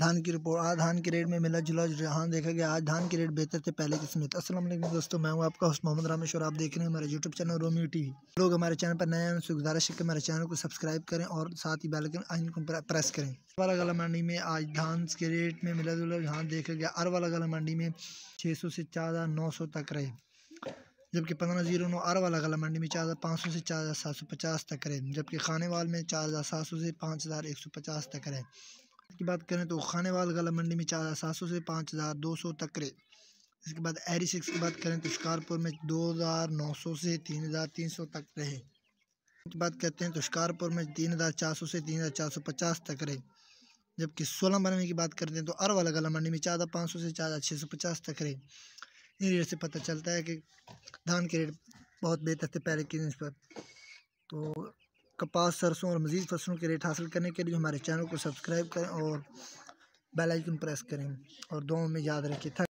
धान की रिपोर्ट आज धान के रेट में मिला जुला जहाँ देखा गया आज धान के रेट बेहतर थे पहले की सुनिए असलम दोस्तों मैं हूं आपका होस्ट मोहम्मद रामेश और आप देख रहे हैं हमारे यूट्यूब चैनल रोमियो टीवी लोग हमारे चैनल पर नए हैं उनसे गुजारिश है कि हमारे चैनल को सब्सक्राइब करें और साथ ही बैलकन आइन को प्रेस करें अरवाला गला मंडी में आज धान के रेट में मिला जुला जहाँ देखा गया अरवाला गला मंडी में छः सौ से चार हज़ार नौ सौ तक रहे जबकि पंद्रह जीरो नौ आर वाला गला मंडी में चार हज़ार पाँच सौ से चार हज़ार सात सौ पचास तक रहे जबकि खाने वाल में चार हज़ार सात सौ से पाँच हज़ार एक सौ पचास तक रहे की बात करें तो खानेवाल गला मंडी में चार सात सौ से पाँच हज़ार दो सौ तक रहे इसके बाद एरी सिक्स की बात करें तो शिकारपुर में दो हज़ार नौ सौ से तीन हज़ार तीन सौ तक रहे की बात करते हैं तो शिकारपुर में तीन हज़ार चार सौ से तीन हज़ार चार सौ पचास तक रहे जबकि सोलह बनवे की बात करते हैं तो अरवल गला मंडी में चार हज़ार पाँच सौ से चार हज़ार छः सौ पचास तक रहे इन रेट से पता चलता है कि धान के रेट बहुत बेहतर थे पहले के दिन पर तो कपास सरसों और मज़ीद फसलों के रेट हासिल करने के लिए हमारे चैनल को सब्सक्राइब करें और बेल आइकन प्रेस करें और दो में याद रखें